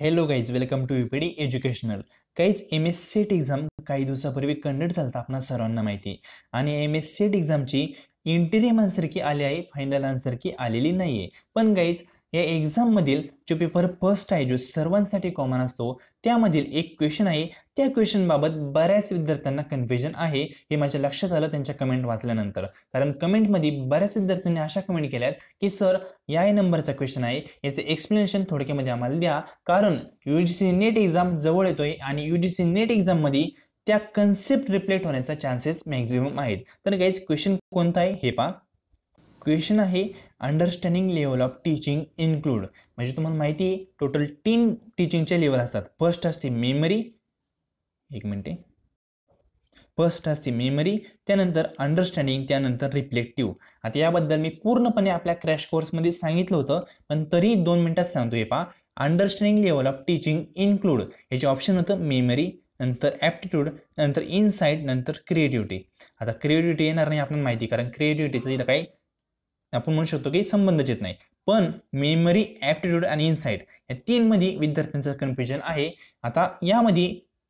hello guys welcome to U P D educational काहीच M S SET exam काही दिवसापूर्वी conduct चालतं आपणा सर्वांना माहिती आणि एम एस एट एक्झामची इंटेरियम आन्सर की आली आहे फायनल आन्सर की आलेली नाही आहे पण गाईज या एक्झाममधील जो पेपर फर्स्ट आहे जो सर्वांसाठी कॉमन असतो त्यामधील एक क्वेश्चन आहे त्या क्वेश्चनबाबत बऱ्याच विद्यार्थ्यांना कन्फ्युजन आहे हे माझ्या लक्षात आलं त्यांच्या कमेंट वाचल्यानंतर कारण कमेंटमध्ये बऱ्याच विद्यार्थ्यांनी अशा कमेंट केल्यात की सर या नंबरचा क्वेश्चन आहे याचे एक्सप्लेनेशन थोडक्यामध्ये आम्हाला द्या कारण U G C NET exam जवळ येतोय आणि यू जी सी मध्ये एक्झाममध्ये त्या कन्सेप्ट रिप्लेट होण्याचा चान्सेस मॅक्झिमम आहेत तर गाईज क्वेश्चन कोणता आहे हे पा क्वेश्चन आहे understanding level of teaching include म्हणजे तुम्हाला माहिती आहे टोटल तीन टीचिंगचे लेवल असतात फर्स्ट असते मेमरी एक मिनटे फर्स्ट असते मेमरी त्यानंतर अंडरस्टँडिंग त्यानंतर रिफ्लेक्टिव्ह आता याबद्दल मी पूर्णपणे आपल्या क्रॅश कोर्समध्ये सांगितलं होतं पण तरी दोन मिनटात सांगतो हे पहा understanding level of teaching include याचे ऑप्शन होतं मेमरी नंतर ॲप्टिट्यूड नंतर इनसाइट नंतर क्रिएटिव्हिटी आता क्रिएटिव्हिटी येणार नाही आपण माहिती कारण क्रिएटिव्हिटीचं इथं काही आपण म्हणू शकतो की संबंधच येत नाही पण मेमरी ॲप्टिट्यूड आणि इन्साईट या तीनमध्ये विद्यार्थ्यांचं कन्फ्युजन आहे आता यामध्ये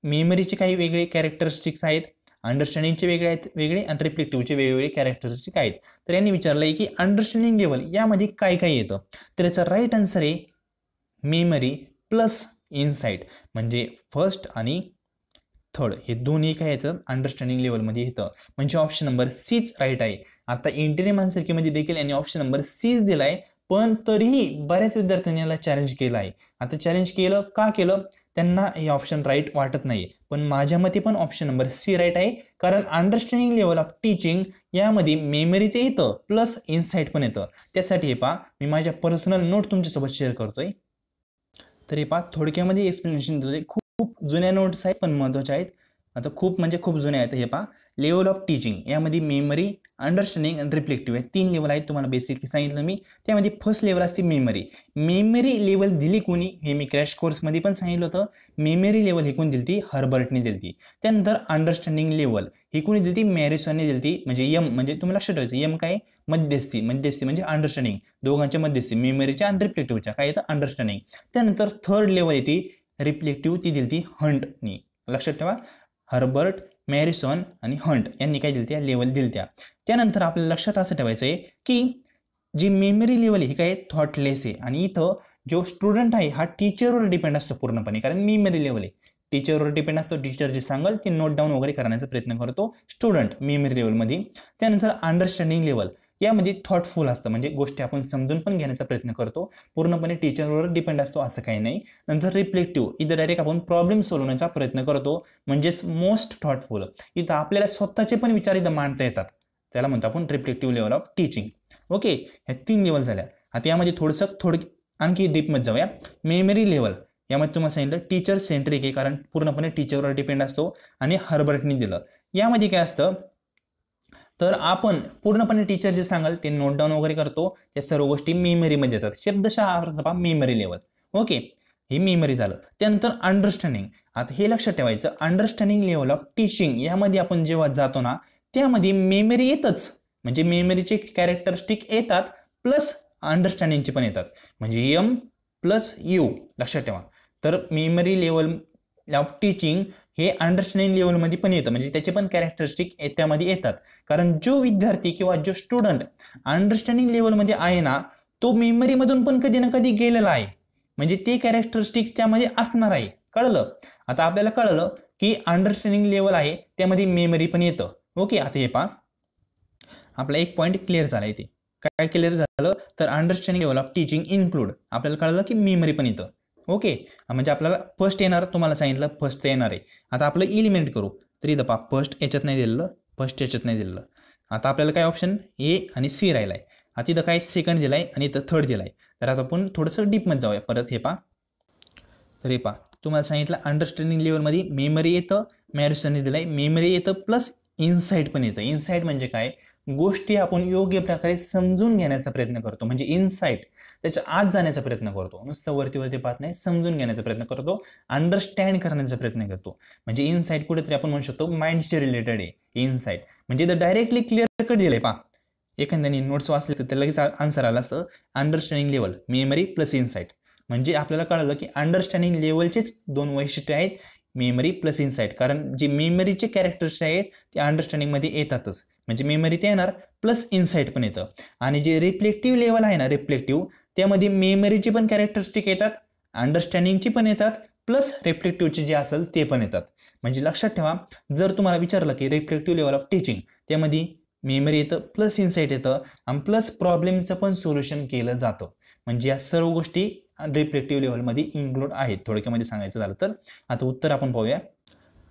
मेमरीचे काही वेगळे कॅरेक्टरिस्टिक्स आहेत अंडरस्टँडिंगचे वेगळे आहेत वेगळे आणि रिफ्लेक्टिव्हचे वेगवेगळे कॅरेक्टरिस्टिक आहेत तर यांनी विचारलं आहे की अंडरस्टँडिंग लेवल यामध्ये काय काय येतं तर याचा राईट आन्सर आहे मेमरी प्लस इन्साईट म्हणजे फर्स्ट आणि थर्ड हे दोन्ही काय येतात अंडरस्टँडिंग लेवलमध्ये येतं म्हणजे ऑप्शन नंबर सीच राईट आहे आता इंटरियम मानसरकीमध्ये देखील यांनी ऑप्शन नंबर सीच दिला आहे पण तरीही बऱ्याच विद्यार्थ्यांनी याला चॅलेंज केलं आहे आता चॅलेंज केलं का केलं त्यांना हे ऑप्शन राईट वाटत नाही पण माझ्या मते पण ऑप्शन नंबर सी राईट आहे कारण अंडरस्टँडिंग लेवल ऑफ टीचिंग यामध्ये मेमरी ते येतं प्लस इन्साईट पण येतं त्यासाठी हे पहा मी माझ्या पर्सनल नोट तुमच्यासोबत शेअर करतोय तर हे पहा थोडक्यामध्ये एक्सप्लेनेशन दिले खूप खूप जुन्या नोट्स आहेत पण महत्वाच्या आहेत आता खूप म्हणजे खूप जुन्या आहेत हे पहा लेवल ऑफ टीचिंग यामध्ये मेमरी अंडरस्टँडिंग अँड रिफ्लेक्टिव्ह आहे तीन लेवल आहेत तुम्हाला बेसिकली सांगितलं मी त्यामध्ये फर्स्ट लेवल असते मेमरी मेमरी लेवल दिली कोणी हे मी क्रॅश कोर्समध्ये पण सांगितलं होतं मेमरी लेवल हे कोण दिली ती हर्बर्टने दिली त्यानंतर अंडरस्टँडिंग लेवल ही कोणी दिली ती मॅरिसॉनने दिली म्हणजे यम म्हणजे तुम्हाला लक्षात ठेवायचं यम काय मध्यस्थी मध्यस्थी म्हणजे अंडरस्टँडिंग दोघांच्या मध्यस्थी मेमरीच्या अँड रिफ्लेक्टिव्हच्या काय येतं अंडरस्टँडिंग त्यानंतर थर्ड लेवल येते रिफ्लेक्टिव्ह ती दिली ती हंटनी लक्षात ठेवा हर्बर्ट मॅरिसन आणि हंट यांनी काय दिली लेवल दिली त्या त्यानंतर आपल्याला लक्षात असं ठेवायचं आहे की जी मेमरी लेवल ही काय थॉटलेस आहे आणि इथं जो स्टुडंट आहे हा टीचरवर डिपेंड असतो पूर्णपणे कारण मेमरी लेवल आहे टीचरवर डिपेंड असतो टीचर जे सांगाल ते नोट डाऊन वगैरे करण्याचा प्रयत्न करतो स्टुडंट मेमरी लेवलमध्ये त्यानंतर अंडरस्टँडिंग लेवल यामध्ये थॉटफुल असतं म्हणजे गोष्टी आपण समजून पण घेण्याचा प्रयत्न करतो पूर्णपणे टीचरवर डिपेंड असतो असं काही नाही नंतर रिफ्लेक्टिव्ह इथं डायरेक्ट आपण प्रॉब्लेम सोलवण्याचा प्रयत्न करतो म्हणजेच मोस्ट थॉटफुल इथं आपल्याला स्वतःचे पण विचार इथं मांडता येतात त्याला म्हणतो आपण reflective level of teaching okay ह्या तीन लेवल झाल्या आता यामध्ये थोडंसं थोडं आणखी डीपमध्ये जाऊया मेमरी लेवल यामध्ये तुम्हाला सांगितलं टीचर सेंट्रिक आहे कारण पूर्णपणे टीचरवर डिपेंड असतो आणि हर्बर्टनी दिलं यामध्ये काय असतं तर आपण पूर्णपणे टीचर जे सांगाल ते नोट डाऊन वगैरे करतो त्या सर्व गोष्टी मेमरीमध्ये येतात शब्दशः मेमरी लेवल ओके हे मेमरी झालं त्यानंतर अंडरस्टँडिंग आता हे लक्षात ठेवायचं अंडरस्टँडिंग लेवल ऑफ टीचिंग यामध्ये आपण जेव्हा जातो ना त्यामध्ये मेमरी येतच म्हणजे मेमरीचे कॅरेक्टरिस्टिक येतात प्लस अंडरस्टँडिंगचे पण येतात म्हणजे यम प्लस यू लक्षात ठेवा तर मेमरी लेवल ऑफ टीचिंग हे अंडरस्टँडिंग लेवलमध्ये पण येतं म्हणजे त्याचे पण कॅरेक्टरिस्टिक त्यामध्ये येतात कारण जो विद्यार्थी किंवा जो स्टुडंट अंडरस्टँडिंग लेवलमध्ये आहे ना तो मेमरीमधून पण कधी ना कधी गेलेला आहे म्हणजे ते कॅरेक्टरिस्टिक त्यामध्ये असणार आहे कळलं आता आपल्याला कळलं की अंडरस्टँडिंग लेवल आहे त्यामध्ये मेमरी पण येतं ओके आता हे पहा आपला एक पॉईंट क्लिअर झाला इथे काय क्लिअर झालं तर understanding level of teaching include आपल्याला कळलं की मेमरी पण येतं ओके म्हणजे आपल्याला फर्स्ट येणार तुम्हाला सांगितलं फर्स्ट येणार आहे आता आपलं इलिमेंट करू तरी दपा फर्स्ट याच्यात नाही दिलेलं फर्स्ट याच्यात नाही दिलेलं आता आपल्याला काय ऑप्शन ए आणि सी राहिला आहे आता तिथं काय सेकंड दिला आहे आणि इथं थर्ड दिला आहे तर आता आपण थोडंसं डीपमध्ये जाऊया परत हे पा तर हे पा तुम्हाला सांगितलं अंडरस्टँडिंग लेवलमध्ये मेमरी येतं मॅरिसने दिलं आहे मेमरी येतं प्लस इनसाईट पण येतं इनसाईट म्हणजे काय गोष्टी आपण योग्य प्रकारे समजून घेण्याचा प्रयत्न करतो म्हणजे इनसाईट त्याच्या आत जाण्याचा प्रयत्न करतो नुसतं वरती वरती पाहत नाही समजून घेण्याचा प्रयत्न करतो अंडरस्टँड करण्याचा प्रयत्न करतो म्हणजे इनसाईट कुठेतरी आपण म्हणू शकतो माइंडशी रिलेटेड आहे इनसाईट म्हणजे द डायरेक्टली क्लिअर कट दिलंय पा एखाद्याने नोट्स वाचले तर ते लगेच आन्सर आला असतं understanding level memory plus insight म्हणजे आपल्याला कळलं की अंडरस्टँडिंग लेवलचेच दोन वैशिष्ट्य आहेत मेमरी प्लस इन्साईट कारण जे मेमरीचे कॅरेक्टर्स आहेत ते अंडरस्टँडिंगमध्ये येतातच म्हणजे मेमरी ते येणार प्लस इन्साईट पण येतं आणि जे रिफ्लेक्टिव्ह लेवल आहे ना रिफ्लेक्टिव्ह त्यामध्ये मेमरीची पण कॅरेक्टरिस्टिक येतात अंडरस्टँडिंगची पण येतात प्लस रिफ्लेक्टिव्हचे जे असेल ते पण येतात म्हणजे लक्षात ठेवा जर तुम्हाला विचारलं की रिफ्लेक्टिव्ह लेवल ऑफ टीचिंग त्यामध्ये मेमरी येतं प्लस इन्साईट येतं आणि प्लस प्रॉब्लेमचं पण सोल्युशन केलं जातं म्हणजे या सर्व गोष्टी रिफ्लेक्टिव्ह लेवलमध्ये इन्क्लूड आहेत थोडक्यामध्ये सांगायचं झालं तर आता उत्तर आपण पाहूया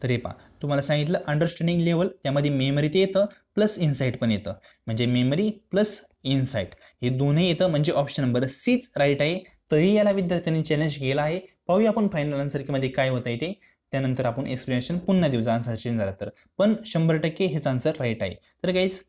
तर हे पा तुम्हाला सांगितलं अंडरस्टँडिंग लेवल त्यामध्ये मेमरी ते येतं प्लस इन्साईट पण येतं म्हणजे मेमरी प्लस इन्साईट हे दोन्ही येतं म्हणजे ऑप्शन नंबर सीच राईट आहे तरी याला विद्यार्थ्यांनी चॅलेंज केला आहे पाहूया आपण फायनल आन्सर कीमध्ये काय होतं आहे ते त्यानंतर आपण एक्सप्लेनेशन पुन्हा देऊ जो आन्सर चेंज झाला तर पण शंभर टक्के हेच आन्सर राईट आहे तर काहीच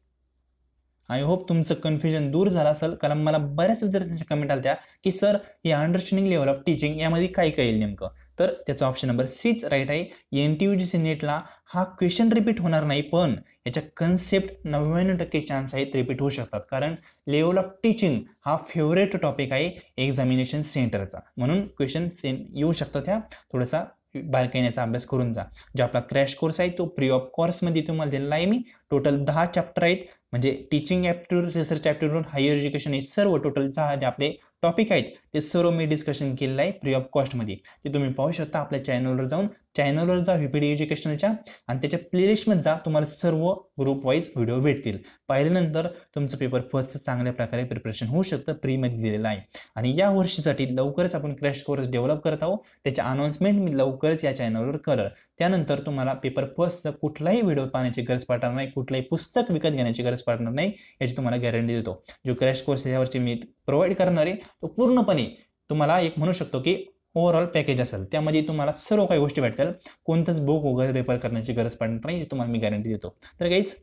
आय होप तुमचं कन्फ्युजन दूर झालं असेल कारण मला बऱ्याच विद्यार्थ्यांच्या कमेंट त्या की सर हे अंडरस्टँडिंग लेवल ऑफ टीचिंग यामध्ये काय काय येईल नेमकं तर त्याचा ऑप्शन नंबर सीच राईट आहे N T U G C नेटला हा क्वेश्चन रिपीट होणार नाही पण याच्या कन्सेप्ट नव्याण्णव टक्के चान्स आहेत रिपीट होऊ शकतात कारण लेवल ऑफ टीचिंग हा फेवरेट टॉपिक आहे एक्झामिनेशन सेंटरचा म्हणून क्वेश्चन सेन येऊ शकतात ह्या थोडासा बारकाईण्याचा अभ्यास करून जा जो आपला क्रॅश कोर्स आहे तो प्री ऑफ कोर्स मध्ये तुम्हाला दिलेला आहे मी टोटल दहा चॅप्टर आहेत म्हणजे teaching aptitude research aptitude higher education हे सर्व टोटल सहा जे आपले टॉपिक आहेत ते सर्व मी डिस्कशन केलेलं आहे फ्री ऑफ कॉस्टमध्ये ते तुम्ही पाहू शकता आपल्या चॅनलवर जाऊन चॅनलवर जा व्हीपीडी एज्युकेशनच्या आणि त्याच्या प्लेलिस्टमध्ये जा तुम्हाला सर्व ग्रुप वाईज व्हिडिओ भेटतील पाहिल्यानंतर तुमचं पेपर फर्स्ट चांगल्या प्रकारे प्रिपरेशन होऊ शकतं फ्रीमध्ये दिलेलं आहे आणि या वर्षीसाठी लवकरच आपण क्रॅश कोर्स डेव्हलप करत आहोत त्याच्या अनाऊन्समेंट मी लवकरच या चॅनलवर करत त्यानंतर तुम्हाला पेपर फर्स्टचं कुठलाही व्हिडिओ पाहण्याची गरज पडणार नाही कुठलंही पुस्तक विकत घेण्याची गरज पडणार नाही याची तुम्हाला गॅरंटी देतो जो क्रॅश कोर्स यावरची मी प्रोव्हाइड करणार आहे तो पूर्णपणे तुम्हाला एक म्हणू शकतो की ओव्हरऑल पॅकेज असेल त्यामध्ये तुम्हाला सर्व काही गोष्टी भेटतील कोणतंच बुक वगैरे रेफर करण्याची गरज पडणार नाही याची तुम्हाला मी गॅरंटी देतो तर काहीच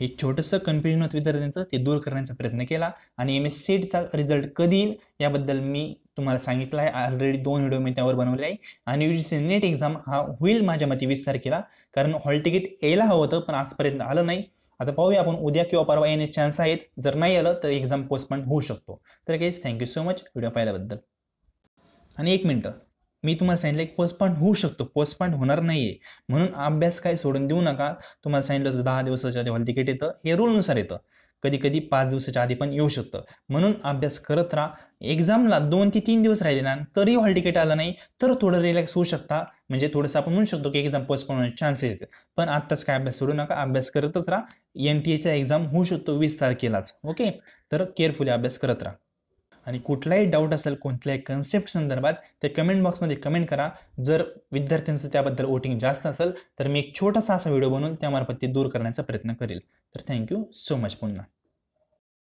हे छोटंसं कन्फ्युजन होतं विद्यार्थ्यांचं ते दूर करण्याचा प्रयत्न केला आणि एम एस सीटचा रिझल्ट कधी येईल याबद्दल मी तुम्हाला सांगितलं आहे ऑलरेडी दोन व्हिडिओ मी त्यावर बनवले आहे आणि यू जी नेट एक्झाम हा होईल माझ्या मते वीस तारखेला कारण हॉल तिकीट यायला हवं होतं पण आजपर्यंत आलं नाही आता पाहूया आपण उद्या किंवा परवा येण्याचे चान्स आहेत जर नाही आलं तर एक्झाम पोस्टपॉन होऊ शकतो तर काहीच थँक्यू सो मच व्हिडिओ पाहिल्याबद्दल आणि एक मिनटं मी तुम्हाला सांगितलं की पोस्टपॉन्ड होऊ शकतो पोस्टपॉन्ड होणार नाही आहे म्हणून अभ्यास काय सोडून देऊ नका तुम्हाला सांगितलं होतं दहा दिवसाच्या आधी हॉल तिकीट येतं हे रूलनुसार येतं कधी कधी पाच दिवसाच्या आधी पण येऊ शकतं म्हणून अभ्यास करत राहा एक्झामला दोन ते तीन दिवस राहिले ना तरी हॉल तिकीट आलं नाही तर थोडं रिलॅक्स होऊ शकता म्हणजे थोडंसं आपण म्हणू शकतो की एक्झाम पोस्टपॉन होण्याचे चान्सेस आहेत पण आत्ताच काय अभ्यास सोडू नका अभ्यास करतच राहा एन टी एचा एक्झाम होऊ शकतो वीस तारखेलाच ओके तर केअरफुली अभ्यास करत राहा आणि कुठलाही डाऊट असेल कोणत्याही कन्सेप्ट संदर्भात ते कमेंट बॉक्समध्ये कमेंट करा जर विद्यार्थ्यांचं त्याबद्दल वोटिंग जास्त असेल तर मी एक छोटासा असा व्हिडिओ बनवून त्यामार्फत ते दूर करण्याचा प्रयत्न करेल तर थँक्यू सो मच पुन्हा